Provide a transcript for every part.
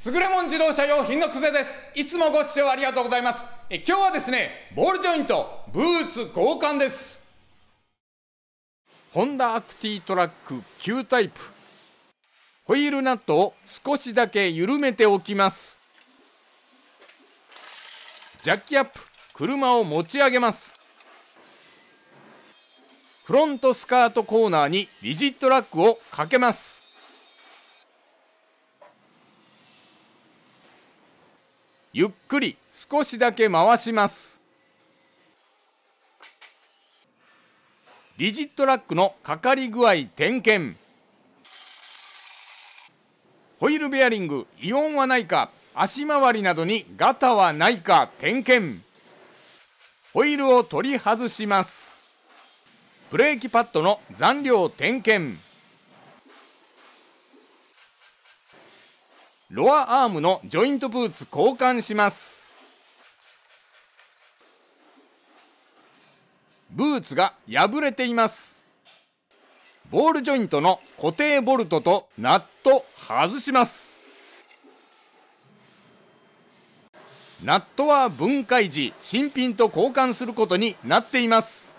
すぐれもん自動車用品のくぜです。いつもご視聴ありがとうございます。え今日はですね、ボールジョイント、ブーツ交換です。ホンダアクティトラック旧タイプ。ホイールナットを少しだけ緩めておきます。ジャッキアップ、車を持ち上げます。フロントスカートコーナーにリジットラックをかけます。ゆっくり少しだけ回しますリジットラックのかかり具合点検ホイールベアリング異音はないか足回りなどにガタはないか点検ホイールを取り外しますブレーキパッドの残量点検ロアアームのジョイントブーツ交換しますブーツが破れていますボールジョイントの固定ボルトとナット外しますナットは分解時新品と交換することになっています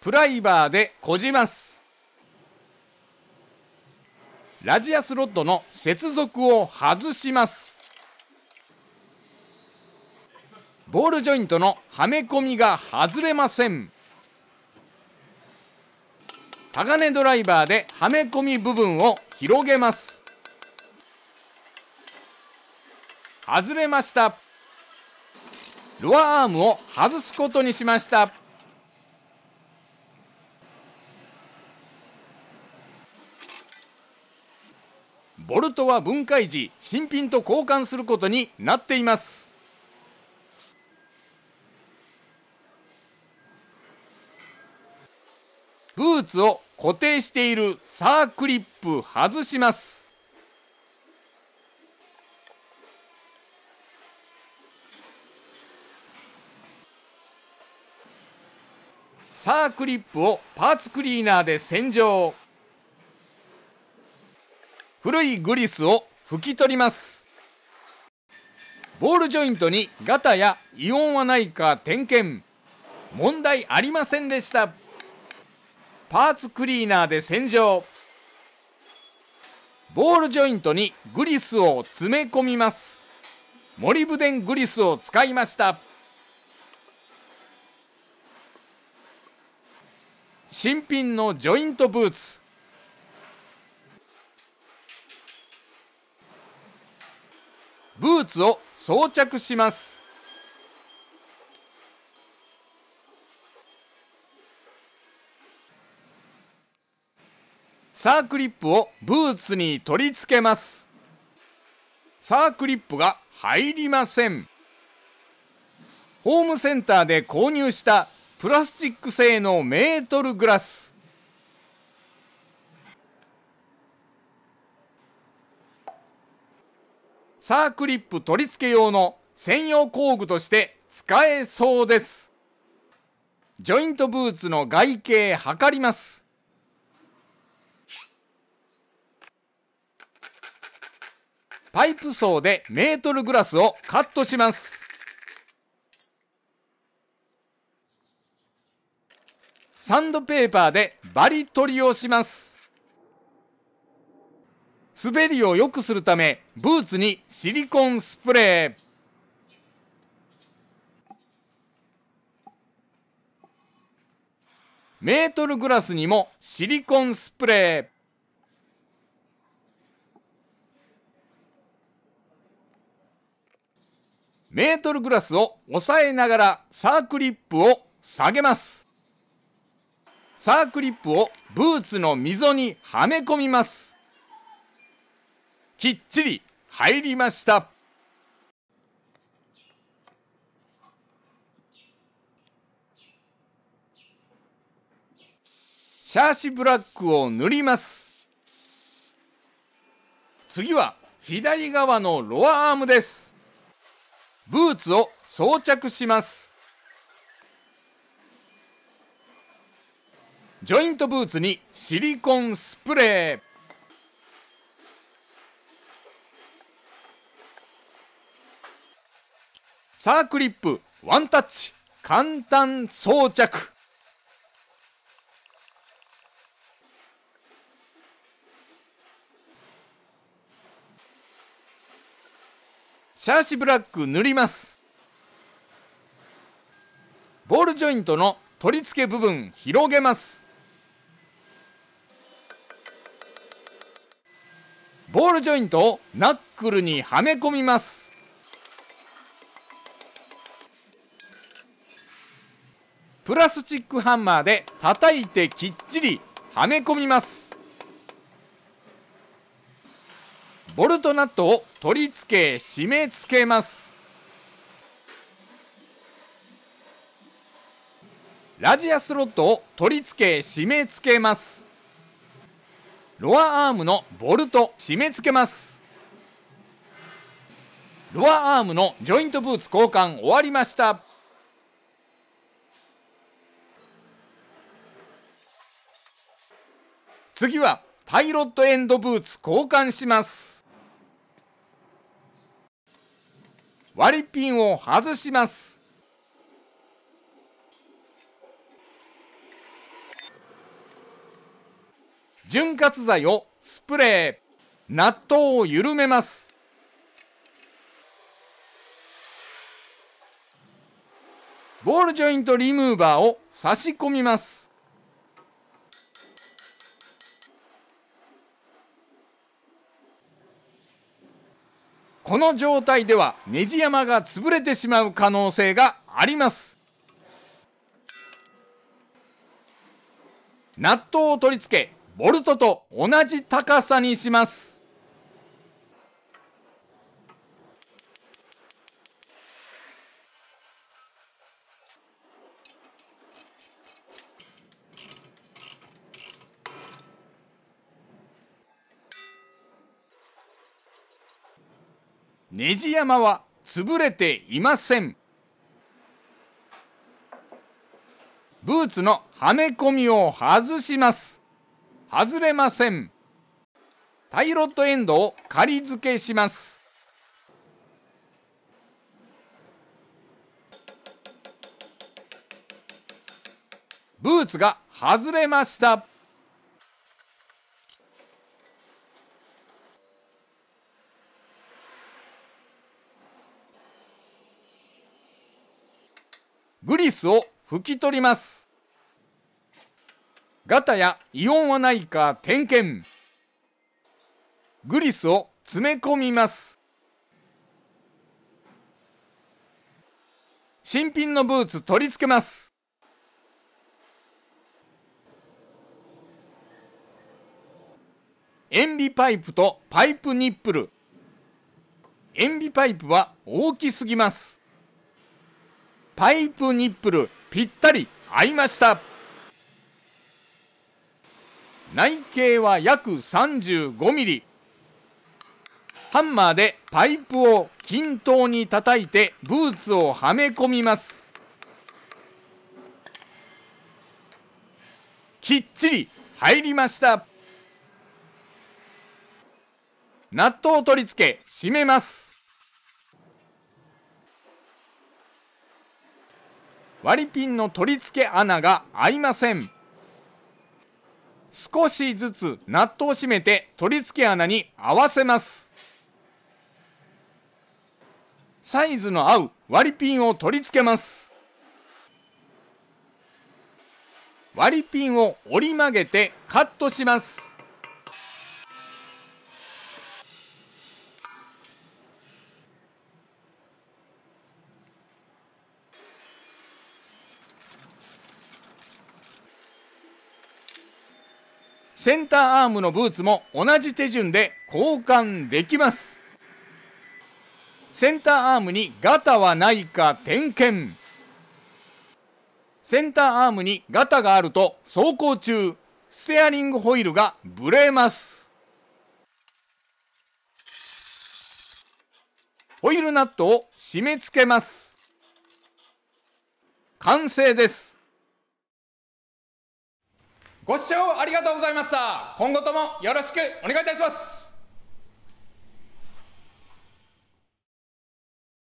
プライバーでこじますラジアスロッドの接続を外しますボールジョイントのはめ込みが外れません鋼ドライバーではめ込み部分を広げます外れましたロアアームを外すことにしましたボルトは分解時新品と交換することになっていますブーツを固定しているサークリップ外しますサークリップをパーツクリーナーで洗浄古いグリスを拭き取りますボールジョイントにガタや異音はないか点検問題ありませんでしたパーツクリーナーで洗浄ボールジョイントにグリスを詰め込みますモリブデングリスを使いました新品のジョイントブーツブーツを装着しますサークリップをブーツに取り付けますサークリップが入りませんホームセンターで購入したプラスチック製のメートルグラスサークリップ取り付け用の専用工具として使えそうです。ジョイントブーツの外径測ります。パイプ層でメートルグラスをカットします。サンドペーパーでバリ取りをします。滑りを良くするためブーツにシリコンスプレーメートルグラスにもシリコンスプレーメートルグラスを押さえながらサークリップを下げますサークリップをブーツの溝にはめ込みますきっちり入りましたシャーシブラックを塗ります次は左側のロアアームですブーツを装着しますジョイントブーツにシリコンスプレーサークリップワンタッチ簡単装着シャーシブラック塗りますボールジョイントの取り付け部分広げますボールジョイントをナックルにはめ込みますプラスチックハンマーで叩いてきっちりはめ込みますボルトナットを取り付け締め付けますラジアスロットを取り付け締め付けますロアアームのボルト締め付けますロアアームのジョイントブーツ交換終わりました次はパイロットエンドブーツ交換します割りピンを外します潤滑剤をスプレー納豆を緩めますボールジョイントリムーバーを差し込みますこの状態ではネジ山が潰れてしまう可能性がありますナットを取り付けボルトと同じ高さにしますネジ山は潰れていませんブーツのはめ込みを外します外れませんタイロットエンドを仮付けしますブーツが外れましたグリスを拭き取りますガタやイオンはないか点検グリスを詰め込みます新品のブーツ取り付けます塩ビパイプとパイプニップル塩ビパイプは大きすぎますパイプニップルぴったり合いました内径は約 35mm ハンマーでパイプを均等に叩いてブーツをはめ込みますきっちり入りましたナットを取り付け締めます割りピンの取り付け穴が合いません少しずつナットを締めて取り付け穴に合わせますサイズの合う割りピンを取り付けます割りピンを折り曲げてカットしますセンターアームのブーツも同じ手順で交換できますセンターアームにガタはないか点検センターアームにガタがあると走行中ステアリングホイールがブレますホイールナットを締め付けます完成ですご視聴ありがとうございました今後ともよろしくお願いいたします